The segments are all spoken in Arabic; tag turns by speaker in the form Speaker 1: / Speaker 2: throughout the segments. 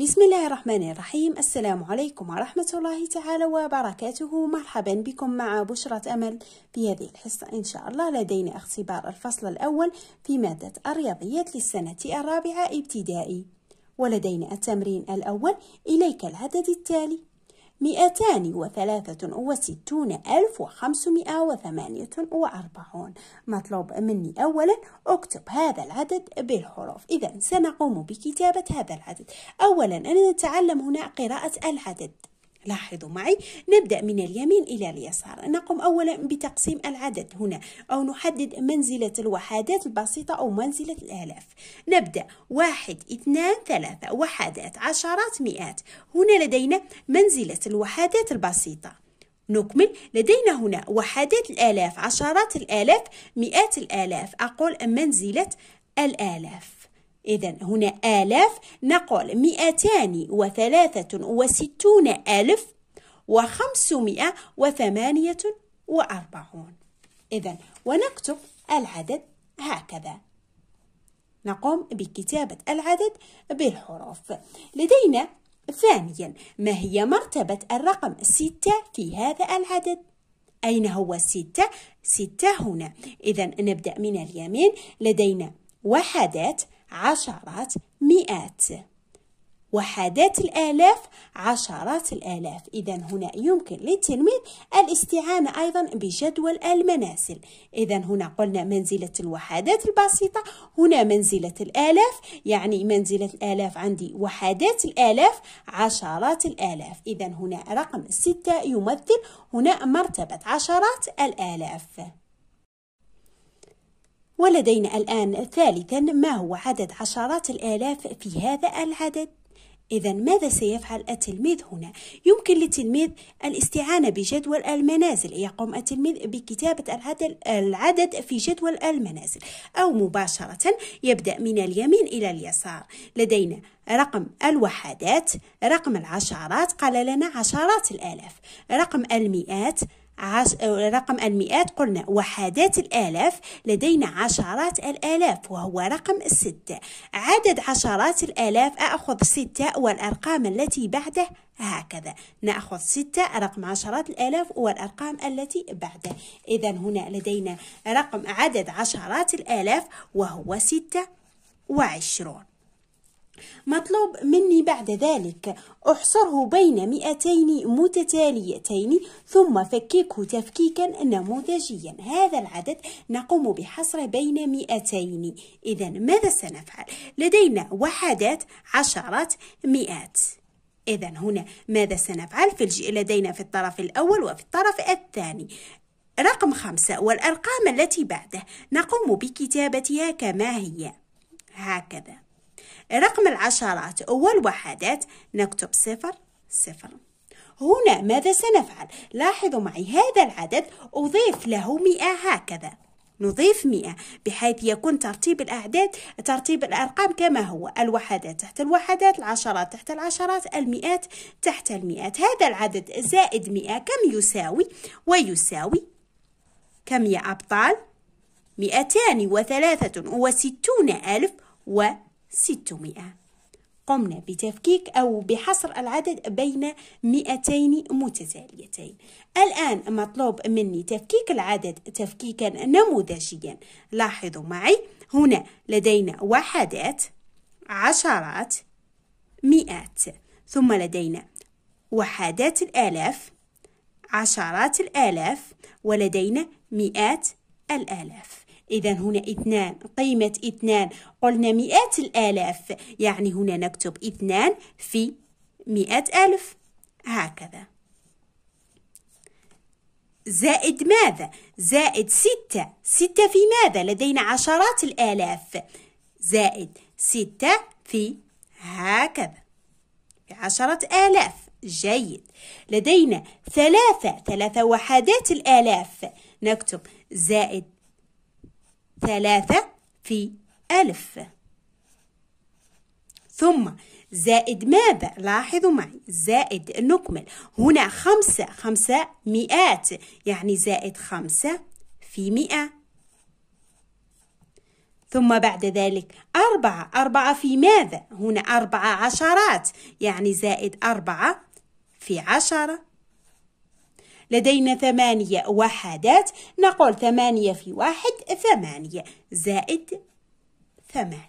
Speaker 1: بسم الله الرحمن الرحيم السلام عليكم ورحمة الله تعالى وبركاته مرحبا بكم مع بشرة أمل في هذه الحصة إن شاء الله لدينا اختبار الفصل الأول في مادة الرياضيات للسنة الرابعة ابتدائي ولدينا التمرين الأول إليك العدد التالي مئتان وثلاثة وستون ألف وخمسمائة وثمانية وأربعون مطلوب مني أولا أكتب هذا العدد بالحروف إذا سنقوم بكتابة هذا العدد أولا أنا نتعلم هنا قراءة العدد لاحظوا معي نبدأ من اليمين إلى اليسار نقوم أولا بتقسيم العدد هنا أو نحدد منزلة الوحدات البسيطة أو منزلة الآلاف نبدأ واحد اثنان ثلاثة وحدات عشرات مئات هنا لدينا منزلة الوحدات البسيطة نكمل لدينا هنا وحدات الآلاف عشرات الآلاف مئات الآلاف أقول منزلة الآلاف إذا هنا آلاف نقول مئتان وثلاثة وستون ألف وخمسمائة وثمانية وأربعون إذا ونكتب العدد هكذا نقوم بكتابة العدد بالحروف لدينا ثانيا ما هي مرتبة الرقم ستة في هذا العدد؟ أين هو ستة؟ ستة هنا إذا نبدأ من اليمين لدينا وحدات عشرات مئات وحدات الآلاف عشرات الآلاف إذا هنا يمكن للتلميذ الاستعانة أيضا بجدول المنازل إذا هنا قلنا منزلة الوحدات البسيطة هنا منزلة الآلاف يعني منزلة الآلاف عندي وحدات الآلاف عشرات الآلاف إذا هنا رقم ستة يمثل هنا مرتبة عشرات الآلاف ولدينا الآن ثالثا ما هو عدد عشرات الآلاف في هذا العدد؟ إذا ماذا سيفعل التلميذ هنا؟ يمكن للتلميذ الاستعانة بجدول المنازل، يقوم التلميذ بكتابة العدد, العدد في جدول المنازل، أو مباشرة يبدأ من اليمين إلى اليسار، لدينا رقم الوحدات، رقم العشرات، قال لنا عشرات الآلاف، رقم المئات، عش... رقم المئات قلنا وحدات الآلاف لدينا عشرات الآلاف وهو رقم الستة عدد عشرات الآلاف أخذ ستة والأرقام التي بعده هكذا نأخذ ستة رقم عشرات الآلاف والأرقام التي بعده إذا هنا لدينا رقم عدد عشرات الآلاف وهو ستة وعشرون مطلوب مني بعد ذلك احصره بين مئتين متتاليتين ثم فككه تفكيكا نموذجيا هذا العدد نقوم بحصره بين مئتين إذا ماذا سنفعل؟ لدينا وحدات عشرة مئات إذا هنا ماذا سنفعل؟ في الج... لدينا في الطرف الأول وفي الطرف الثاني رقم خمسة والأرقام التي بعده نقوم بكتابتها كما هي هكذا رقم العشرات والوحدات نكتب صفر صفر هنا ماذا سنفعل؟ لاحظوا معي هذا العدد أضيف له مئة هكذا نضيف مئة بحيث يكون ترتيب الأعداد ترتيب الأرقام كما هو الوحدات تحت الوحدات العشرات تحت العشرات المئات تحت المئات هذا العدد زائد مئة كم يساوي ويساوي كم يا أبطال مئتان وثلاثة وستون ألف و 600 قمنا بتفكيك أو بحصر العدد بين 200 متتاليتين الآن مطلوب مني تفكيك العدد تفكيكا نموذجيا لاحظوا معي هنا لدينا وحدات عشرات مئات ثم لدينا وحدات الآلاف عشرات الآلاف ولدينا مئات الآلاف إذا هنا اثنان قيمة اثنان قلنا مئات الآلاف يعني هنا نكتب اثنان في مئة ألف هكذا زائد ماذا؟ زائد ستة ستة في ماذا؟ لدينا عشرات الآلاف زائد ستة في هكذا في عشرة آلاف جيد لدينا ثلاثة ثلاثة وحدات الآلاف نكتب زائد ثلاثة في ألف ثم زائد ماذا لاحظوا معي زائد نكمل هنا خمسة خمسة مئات يعني زائد خمسة في مئة ثم بعد ذلك أربعة أربعة في ماذا هنا أربعة عشرات يعني زائد أربعة في عشرة لدينا ثمانية وحدات نقول ثمانية في واحد ثمانية زائد ثمانية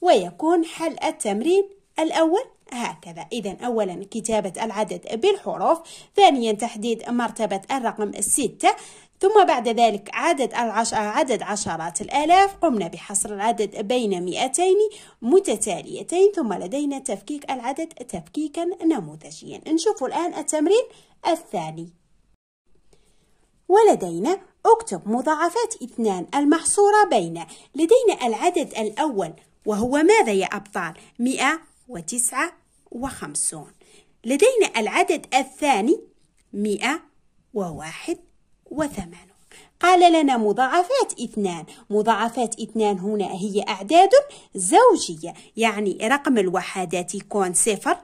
Speaker 1: ويكون حل التمرين الأول هكذا إذا أولا كتابة العدد بالحروف ثانيا تحديد مرتبة الرقم الستة ثم بعد ذلك عدد العش... عدد عشرات الآلاف قمنا بحصر العدد بين مئتين متتاليتين ثم لدينا تفكيك العدد تفكيكا نموذجيا نشوف الآن التمرين الثاني ولدينا اكتب مضاعفات اثنان المحصورة بين لدينا العدد الأول وهو ماذا يا أبطال؟ مئة وتسعة وخمسون لدينا العدد الثاني مئة وواحد وثمانون قال لنا مضاعفات اثنان مضاعفات اثنان هنا هي أعداد زوجية يعني رقم الوحدات يكون صفر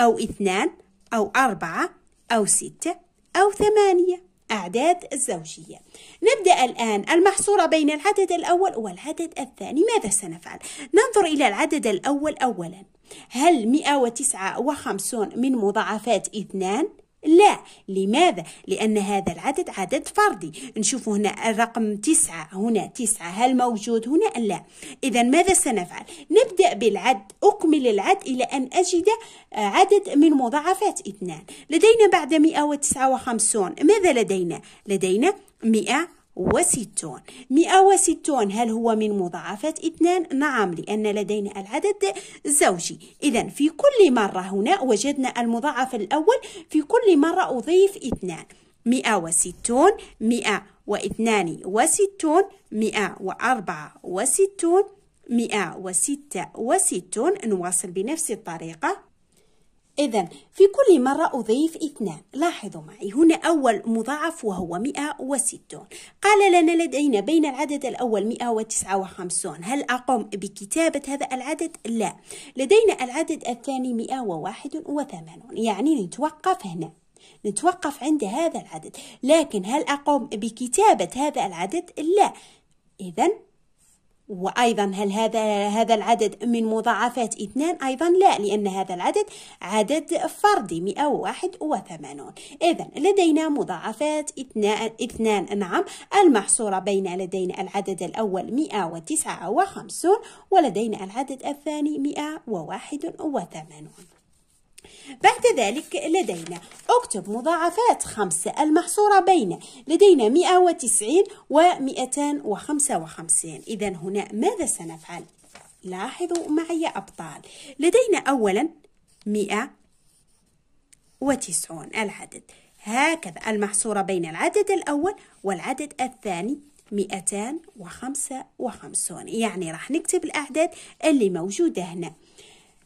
Speaker 1: أو اثنان أو أربعة أو ستة أو ثمانية أعداد الزوجية نبدأ الآن المحصورة بين العدد الأول والعدد الثاني ماذا سنفعل؟ ننظر إلى العدد الأول أولا هل 159 من مضاعفات 2 لا لماذا؟ لأن هذا العدد عدد فردي نشوف هنا الرقم تسعة هنا تسعة هل موجود هنا؟ لا إذا ماذا سنفعل؟ نبدأ بالعد أكمل العد إلى أن أجد آه، عدد من مضاعفات اثنان لدينا بعد 159 ماذا لدينا؟ لدينا 100 وستون مئة وستون هل هو من مضاعفات اثنان؟ نعم لأن لدينا العدد زوجي إذا في كل مرة هنا وجدنا المضاعف الأول في كل مرة أضيف اثنان مئة وستون مئة واثنان وستون مئة وأربعة وستون مئة وستة وستون نواصل بنفس الطريقة إذا في كل مرة أضيف اثنان لاحظوا معي هنا أول مضاعف وهو 160 قال لنا لدينا بين العدد الأول 159 هل أقوم بكتابة هذا العدد؟ لا لدينا العدد الثاني 181 يعني نتوقف هنا نتوقف عند هذا العدد لكن هل أقوم بكتابة هذا العدد؟ لا إذا وأيضا هل هذا هذا العدد من مضاعفات اثنان أيضا لا لأن هذا العدد عدد فردي 181 إذا لدينا مضاعفات اثنان, اثنان نعم المحصورة بين لدينا العدد الأول 159 ولدينا العدد الثاني 181 بعد ذلك لدينا اكتب مضاعفات خمسة المحصورة بين لدينا 190 و 255 إذا هنا ماذا سنفعل؟ لاحظوا معي يا أبطال لدينا أولا 190 العدد هكذا المحصورة بين العدد الأول والعدد الثاني 255 يعني راح نكتب الأعداد اللي موجودة هنا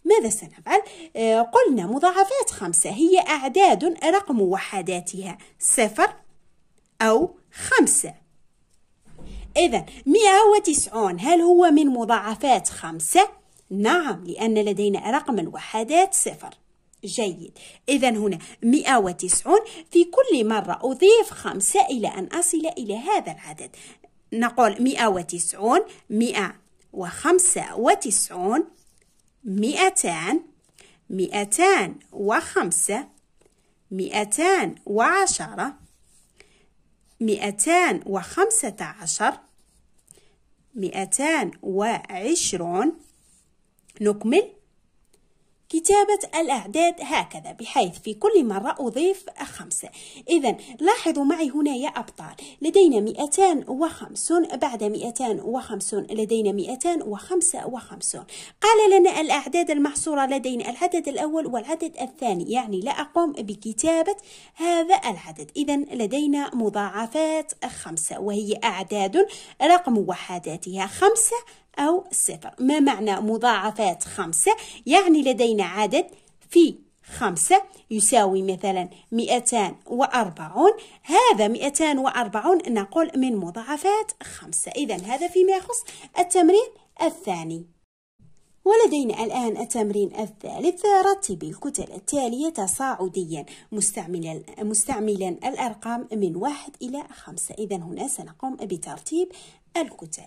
Speaker 1: ماذا سنفعل؟ آه، قلنا مضاعفات خمسة هي أعداد رقم وحداتها صفر أو خمسة إذا مئة وتسعون هل هو من مضاعفات خمسة؟ نعم لأن لدينا رقم الوحدات صفر جيد إذا هنا مئة وتسعون في كل مرة أضيف خمسة إلى أن أصل إلى هذا العدد نقول مئة مئة وتسعون وخمسة وتسعون مئتان مئتان وخمسة مئتان وعشرة مئتان وخمسة عشر مئتان وعشرون نكمل كتابة الأعداد هكذا بحيث في كل مرة أضيف خمسة إذا لاحظوا معي هنا يا أبطال لدينا 250 بعد 250 لدينا 255 قال لنا الأعداد المحصورة لدينا العدد الأول والعدد الثاني يعني لا أقوم بكتابة هذا العدد إذا لدينا مضاعفات خمسة وهي أعداد رقم وحداتها خمسة أو صفر ما معنى مضاعفات خمسة يعني لدينا عدد في خمسة يساوي مثلا 240 هذا 240 نقول من مضاعفات خمسة إذا هذا فيما يخص التمرين الثاني ولدينا الآن التمرين الثالث رتبي الكتل التالية تصاعديا مستعملا, مستعملا الأرقام من واحد إلى خمسة إذا هنا سنقوم بترتيب الكتل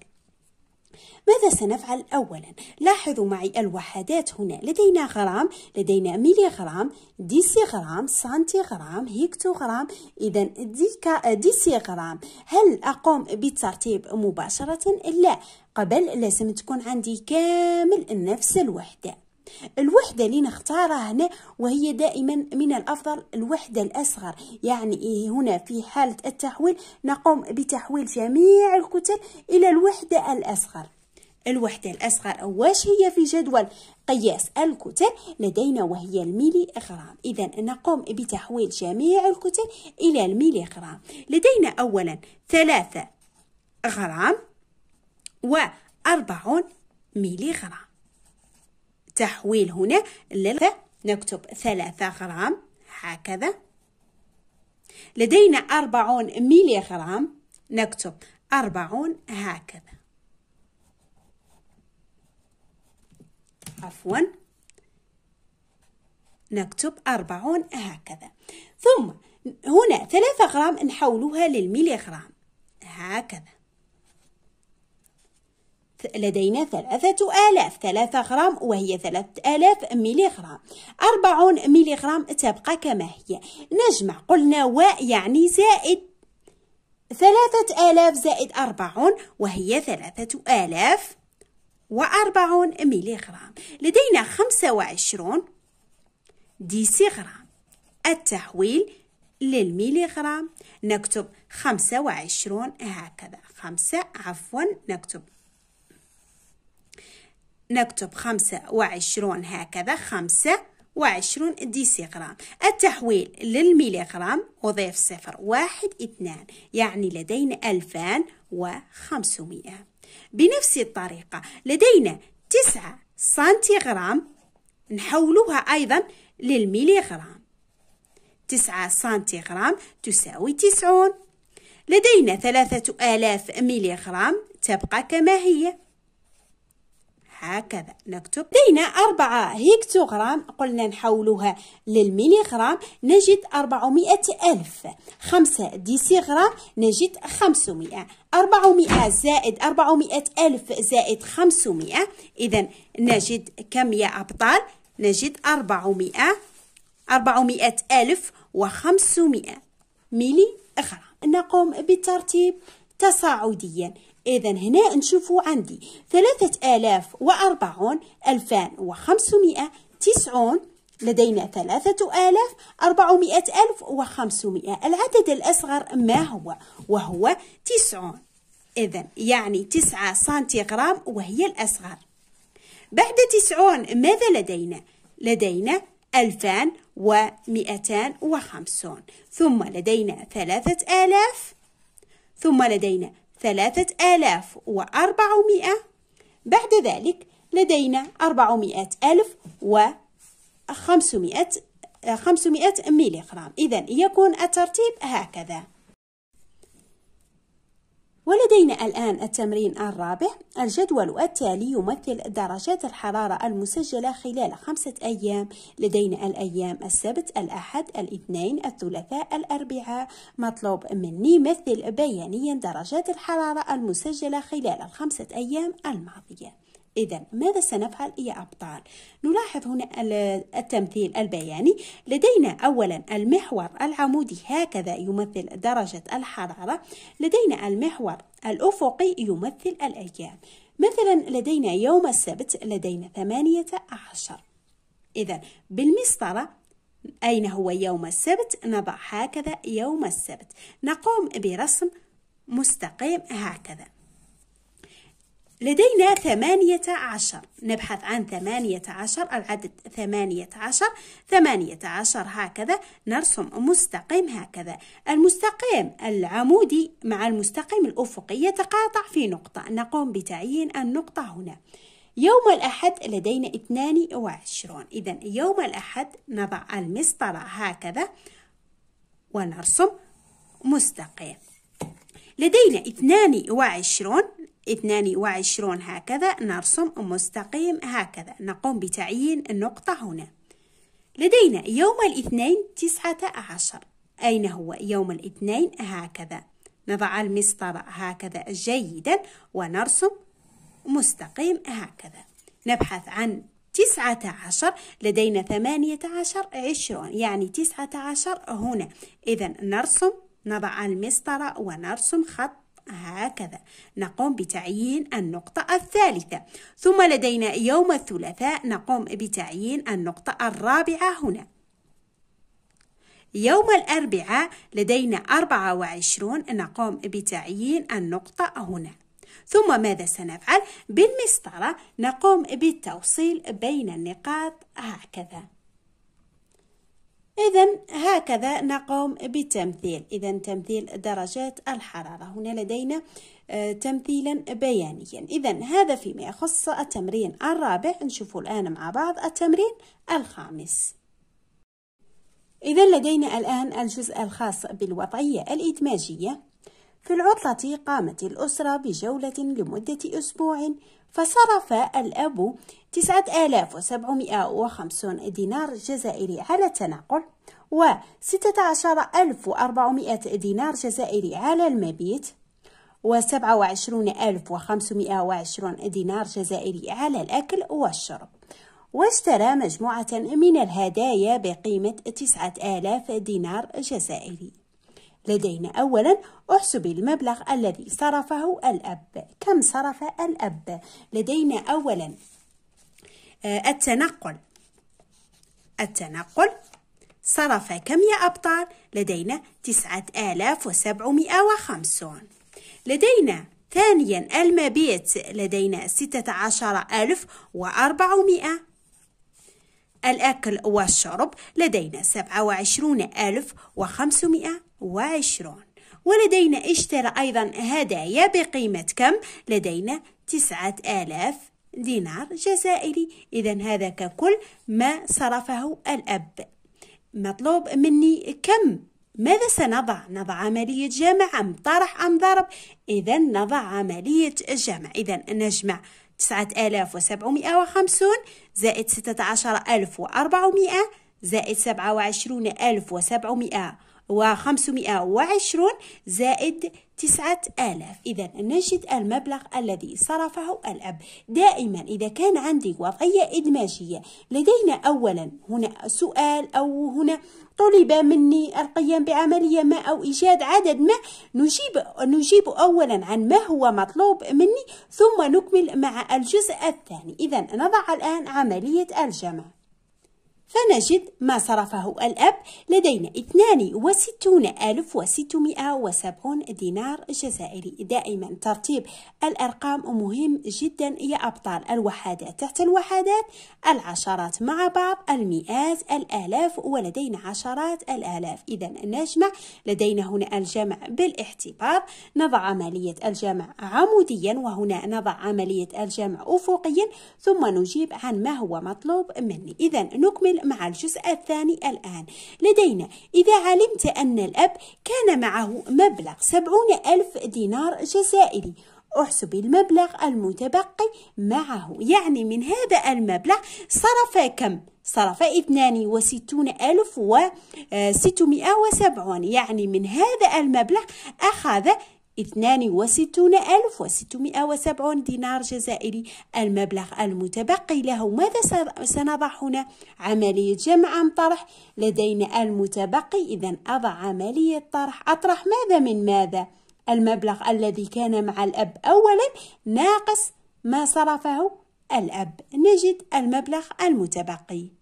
Speaker 1: ماذا سنفعل أولا؟ لاحظوا معي الوحدات هنا لدينا غرام لدينا سانتي ديسيغرام سنتيغرام هيكتوغرام إذا ديكا ديسيغرام هل أقوم بالترتيب مباشرة؟ لا قبل لازم تكون عندي كامل نفس الوحده الوحده اللي نختارها هنا وهي دائما من الافضل الوحده الاصغر يعني إيه، هنا في حاله التحويل نقوم بتحويل جميع الكتل الى الوحده الاصغر الوحدة الأصغر واش هي في جدول قياس الكتل لدينا وهي الميلي غرام إذا نقوم بتحويل جميع الكتل إلى الميلي غرام لدينا أولا ثلاثة غرام وأربعون ميلي غرام التحويل هنا نكتب ثلاثة غرام هكذا لدينا أربعون ميلي غرام نكتب أربعون هكذا عفوا نكتب أربعون هكذا ثم هنا ثلاثة غرام نحولها للميلي غرام هكذا لدينا ثلاثة آلاف ثلاثة غرام وهي ثلاثة آلاف غرام أربعون غرام تبقى كما هي نجمع قلنا و يعني زائد ثلاثة آلاف زائد أربعون وهي ثلاثة آلاف وأربعون غرام لدينا خمسة وعشرون غرام التحويل غرام نكتب خمسة وعشرون هكذا خمسة عفوا نكتب نكتب خمسة وعشرون هكذا خمسة وعشرون ديسيغرام التحويل للميليغرام أضيف صفر واحد اثنان يعني لدينا ألفان وخمسمائة بنفس الطريقة لدينا تسعة سنتيغرام نحولها أيضا للميليغرام تسعة سنتيغرام تساوي تسعون لدينا ثلاثة آلاف ميليغرام تبقى كما هي هكذا نكتب لدينا أربعة هكتوغرام قلنا نحولها للميليغرام نجد أربعمائة ألف خمسة ديسيغرام نجد خمسمائة أربعمائة زائد أربعمائة ألف زائد خمسمائة إذا نجد كم يا أبطال نجد أربعمائة أربعمائة ألف وخمسمائة ميلي غرام نقوم بالترتيب تصاعديا إذا هنا نشوفوا عندي ثلاثة آلاف وأربعون ألفان وخمسمائة تسعون لدينا ثلاثة آلاف أربعمائة ألف وخمسمائة العدد الأصغر ما هو؟ وهو تسعون إذا يعني تسعة سنتيغرام وهي الأصغر بعد تسعون ماذا لدينا؟ لدينا ألفان ومئتان وخمسون ثم لدينا ثلاثة آلاف ثم لدينا ثلاثة آلاف وأربعمائة بعد ذلك لدينا أربعمائة ألف وخمسمائة خمسمائة ميلي غرام إذا يكون الترتيب هكذا ولدينا الآن التمرين الرابع الجدول التالي يمثل درجات الحرارة المسجلة خلال خمسة أيام لدينا الأيام السبت الأحد الاثنين الثلاثاء الأربعاء مطلوب مني مثل بيانيا درجات الحرارة المسجلة خلال الخمسة أيام الماضية إذا ماذا سنفعل يا أبطال؟ نلاحظ هنا التمثيل البياني لدينا أولا المحور العمودي هكذا يمثل درجة الحرارة لدينا المحور الأفقي يمثل الأيام مثلا لدينا يوم السبت لدينا ثمانية عشر إذا بالمسطرة أين هو يوم السبت؟ نضع هكذا يوم السبت نقوم برسم مستقيم هكذا لدينا ثمانية عشر نبحث عن ثمانية عشر العدد ثمانية عشر ثمانية عشر هكذا نرسم مستقيم هكذا المستقيم العمودي مع المستقيم الأفقي يتقاطع في نقطة نقوم بتعيين النقطة هنا يوم الأحد لدينا اثنان وعشرون إذا يوم الأحد نضع المسطرة هكذا ونرسم مستقيم لدينا اثنان وعشرون 22 هكذا نرسم مستقيم هكذا نقوم بتعيين النقطة هنا لدينا يوم الاثنين تسعة عشر أين هو يوم الاثنين هكذا نضع المسطرة هكذا جيدا ونرسم مستقيم هكذا نبحث عن تسعة عشر لدينا ثمانية عشر عشرون يعني تسعة عشر هنا إذا نرسم نضع المسطرة ونرسم خط هكذا نقوم بتعيين النقطة الثالثة ثم لدينا يوم الثلاثاء نقوم بتعيين النقطة الرابعة هنا يوم الأربعاء لدينا 24 نقوم بتعيين النقطة هنا ثم ماذا سنفعل؟ بالمسطرة نقوم بالتوصيل بين النقاط هكذا إذا هكذا نقوم بالتمثيل إذا تمثيل درجات الحرارة هنا لدينا آه، تمثيلا بيانيا إذا هذا فيما يخص التمرين الرابع نشوفه الآن مع بعض التمرين الخامس إذا لدينا الآن الجزء الخاص بالوضعية الإدماجية في العطلة قامت الأسرة بجولة لمدة أسبوع فصرف الأب 9750 دينار جزائري على تناقل و 16400 دينار جزائري على المبيت و 27520 دينار جزائري على الأكل والشرب واشترى مجموعة من الهدايا بقيمة 9000 دينار جزائري لدينا أولا احسب المبلغ الذي صرفه الأب كم صرف الأب لدينا أولا آه، التنقل التنقل صرف كم يا أبطال؟ لدينا تسعة آلاف وسبعمائة وخمسون لدينا ثانيا المبيت لدينا ستة عشر ألف وأربعمائة الأكل والشرب لدينا سبعة وعشرون ألف وخمسمائة وعشرون ولدينا اشترى أيضا هدايا بقيمة كم؟ لدينا تسعة آلاف دينار جزائري إذا هذا ككل ما صرفه الأب مطلوب مني كم ماذا سنضع؟ نضع عملية جمع أم طرح أم ضرب؟ إذا نضع عملية الجمع إذا نجمع 9750 زائد 16400 زائد 27700 و وعشرون زائد تسعة آلاف إذا نجد المبلغ الذي صرفه الأب دائما إذا كان عندي وضعية إدماجية لدينا أولا هنا سؤال أو هنا طلب مني القيام بعملية ما أو إيجاد عدد ما نجيب, نجيب أولا عن ما هو مطلوب مني ثم نكمل مع الجزء الثاني إذا نضع الآن عملية الجمع فنجد ما صرفه الأب لدينا 62670 دينار جزائري دائما ترتيب الأرقام مهم جدا يا أبطال الوحدات تحت الوحدات العشرات مع بعض المئات الآلاف ولدينا عشرات الآلاف إذا نجمع لدينا هنا الجمع بالاحتباط نضع عملية الجمع عموديا وهنا نضع عملية الجمع أفقيا ثم نجيب عن ما هو مطلوب مني إذا نكمل مع الجزء الثاني الآن لدينا إذا علمت أن الأب كان معه مبلغ سبعون ألف دينار جزائري احسب المبلغ المتبقي معه يعني من هذا المبلغ صرف كم؟ صرف 62670 يعني من هذا المبلغ أخذ 62670 دينار جزائري المبلغ المتبقي له ماذا سنضع هنا عملية جمع عن طرح لدينا المتبقي إذا أضع عملية طرح أطرح ماذا من ماذا المبلغ الذي كان مع الأب أولا ناقص ما صرفه الأب نجد المبلغ المتبقي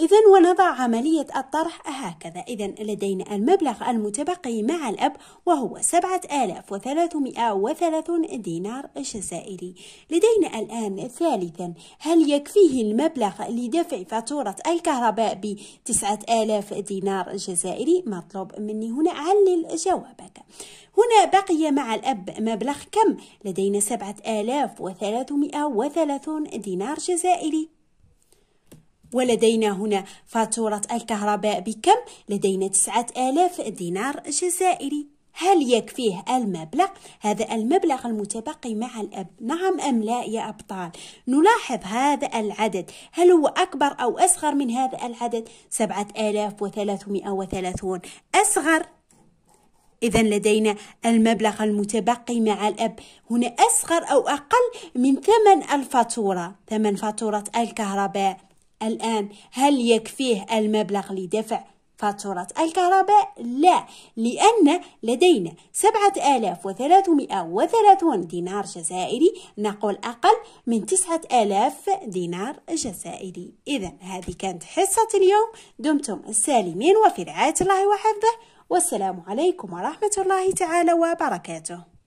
Speaker 1: إذا ونضع عملية الطرح هكذا إذا لدينا المبلغ المتبقي مع الأب وهو 7330 دينار جزائري لدينا الآن ثالثا هل يكفيه المبلغ لدفع فاتورة الكهرباء ب 9000 دينار جزائري مطلوب مني هنا علل جوابك هنا بقي مع الأب مبلغ كم؟ لدينا وثلاثون دينار جزائري ولدينا هنا فاتورة الكهرباء بكم؟ لدينا تسعة آلاف دينار جزائري هل يكفيه المبلغ؟ هذا المبلغ المتبقي مع الأب نعم أم لا يا أبطال؟ نلاحظ هذا العدد هل هو أكبر أو أصغر من هذا العدد؟ سبعة آلاف وثلاثمائة وثلاثون أصغر إذا لدينا المبلغ المتبقي مع الأب هنا أصغر أو أقل من ثمن الفاتورة ثمن فاتورة الكهرباء الآن هل يكفيه المبلغ لدفع فاتورة الكهرباء؟ لا لأن لدينا 7330 دينار جزائري نقول أقل من 9000 دينار جزائري إذا هذه كانت حصة اليوم دمتم سالمين وفي رعاية الله وحفظه والسلام عليكم ورحمة الله تعالى وبركاته